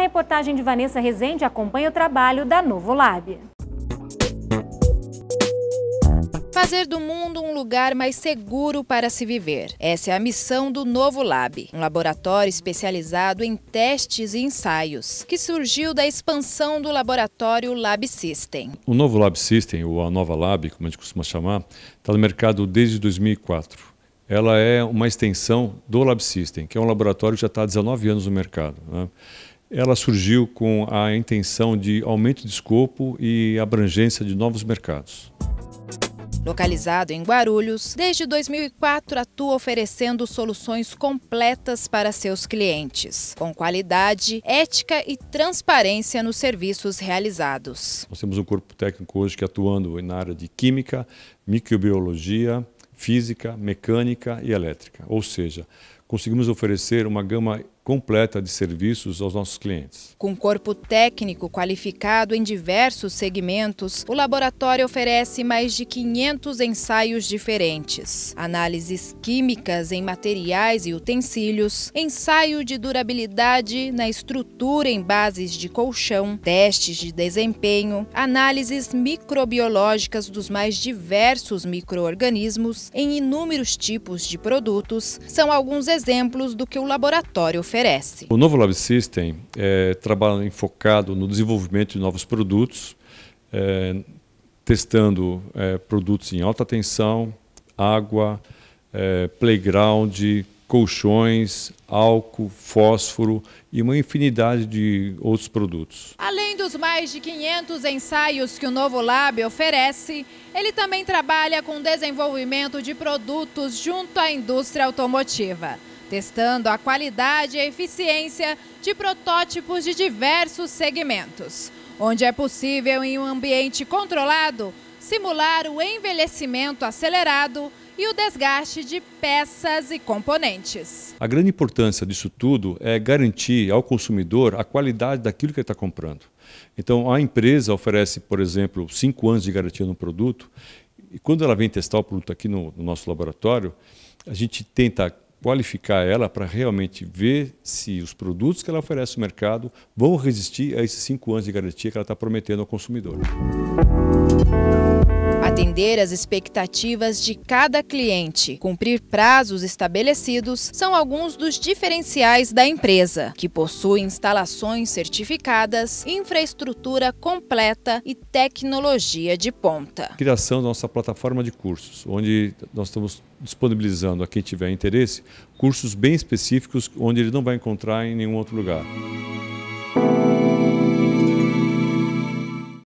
na reportagem de Vanessa Rezende, acompanha o trabalho da Novo Lab. Fazer do mundo um lugar mais seguro para se viver. Essa é a missão do Novo Lab, um laboratório especializado em testes e ensaios, que surgiu da expansão do laboratório Lab System. O Novo Lab System, ou a Nova Lab, como a gente costuma chamar, está no mercado desde 2004 ela é uma extensão do Lab System, que é um laboratório que já está há 19 anos no mercado. Né? ela surgiu com a intenção de aumento de escopo e abrangência de novos mercados. Localizado em Guarulhos, desde 2004 atua oferecendo soluções completas para seus clientes, com qualidade, ética e transparência nos serviços realizados. Nós temos um corpo técnico hoje que atuando na área de química, microbiologia, física, mecânica e elétrica. Ou seja, conseguimos oferecer uma gama completa de serviços aos nossos clientes. Com corpo técnico qualificado em diversos segmentos, o laboratório oferece mais de 500 ensaios diferentes, análises químicas em materiais e utensílios, ensaio de durabilidade na estrutura em bases de colchão, testes de desempenho, análises microbiológicas dos mais diversos micro-organismos em inúmeros tipos de produtos, são alguns exemplos do que o laboratório oferece oferece. O novo Lab System é, trabalha enfocado no desenvolvimento de novos produtos, é, testando é, produtos em alta tensão, água, é, playground, colchões, álcool, fósforo e uma infinidade de outros produtos. Além dos mais de 500 ensaios que o Novo Lab oferece, ele também trabalha com o desenvolvimento de produtos junto à indústria automotiva testando a qualidade e eficiência de protótipos de diversos segmentos, onde é possível, em um ambiente controlado, simular o envelhecimento acelerado e o desgaste de peças e componentes. A grande importância disso tudo é garantir ao consumidor a qualidade daquilo que ele está comprando. Então, a empresa oferece, por exemplo, cinco anos de garantia no produto, e quando ela vem testar o produto aqui no, no nosso laboratório, a gente tenta qualificar ela para realmente ver se os produtos que ela oferece no mercado vão resistir a esses cinco anos de garantia que ela está prometendo ao consumidor atender as expectativas de cada cliente, cumprir prazos estabelecidos são alguns dos diferenciais da empresa, que possui instalações certificadas, infraestrutura completa e tecnologia de ponta. Criação da nossa plataforma de cursos, onde nós estamos disponibilizando a quem tiver interesse cursos bem específicos onde ele não vai encontrar em nenhum outro lugar.